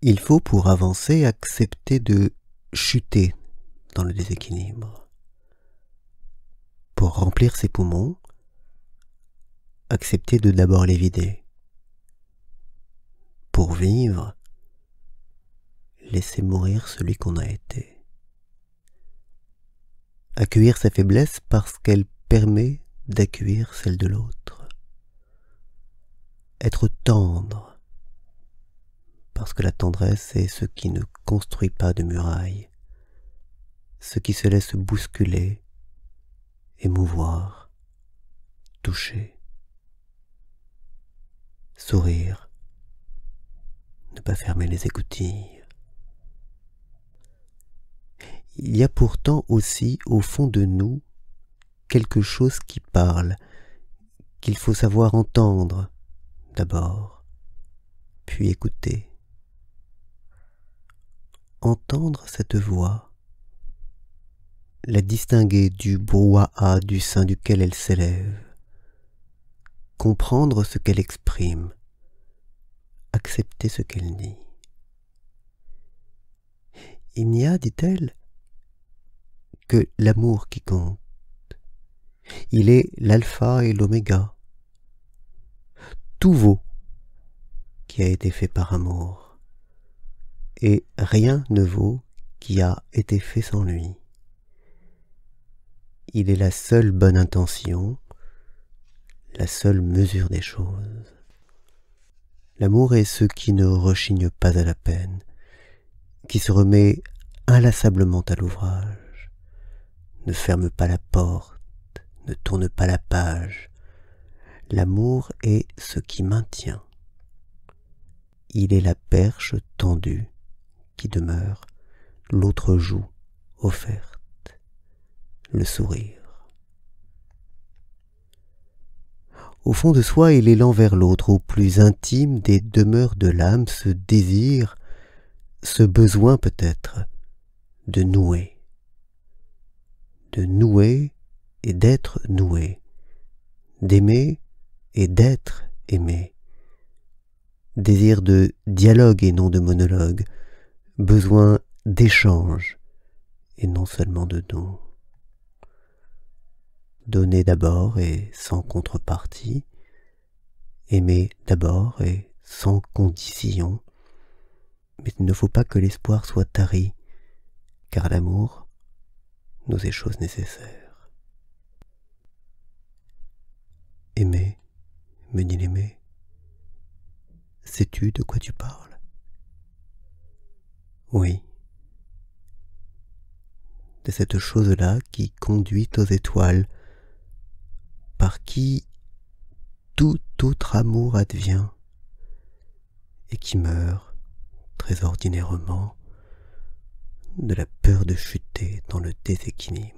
Il faut pour avancer accepter de chuter dans le déséquilibre. Pour remplir ses poumons, accepter de d'abord les vider. Pour vivre, laisser mourir celui qu'on a été. Accueillir sa faiblesse parce qu'elle permet d'accueillir celle de l'autre. Être tendre parce que la tendresse est ce qui ne construit pas de muraille, ce qui se laisse bousculer, émouvoir, toucher, sourire, ne pas fermer les écoutilles. Il y a pourtant aussi au fond de nous quelque chose qui parle, qu'il faut savoir entendre d'abord, puis écouter entendre cette voix, la distinguer du brouhaha du sein duquel elle s'élève, comprendre ce qu'elle exprime, accepter ce qu'elle dit. Il n'y a, dit-elle, que l'amour qui compte. Il est l'alpha et l'oméga. Tout vaut qui a été fait par amour et rien ne vaut qui a été fait sans lui. Il est la seule bonne intention, la seule mesure des choses. L'amour est ce qui ne rechigne pas à la peine, qui se remet inlassablement à l'ouvrage, ne ferme pas la porte, ne tourne pas la page. L'amour est ce qui maintient. Il est la perche tendue qui demeure, l'autre joue offerte, le sourire. Au fond de soi et l'élan vers l'autre, au plus intime des demeures de l'âme, ce désir, ce besoin peut-être, de nouer, de nouer et d'être noué, d'aimer et d'être aimé, désir de dialogue et non de monologue, besoin d'échange et non seulement de dons. Donner d'abord et sans contrepartie, aimer d'abord et sans condition, mais il ne faut pas que l'espoir soit tari, car l'amour nous est chose nécessaire. Aimer, me dit l'aimer, sais-tu de quoi tu parles oui, de cette chose-là qui conduit aux étoiles, par qui tout autre amour advient, et qui meurt, très ordinairement, de la peur de chuter dans le déséquilibre.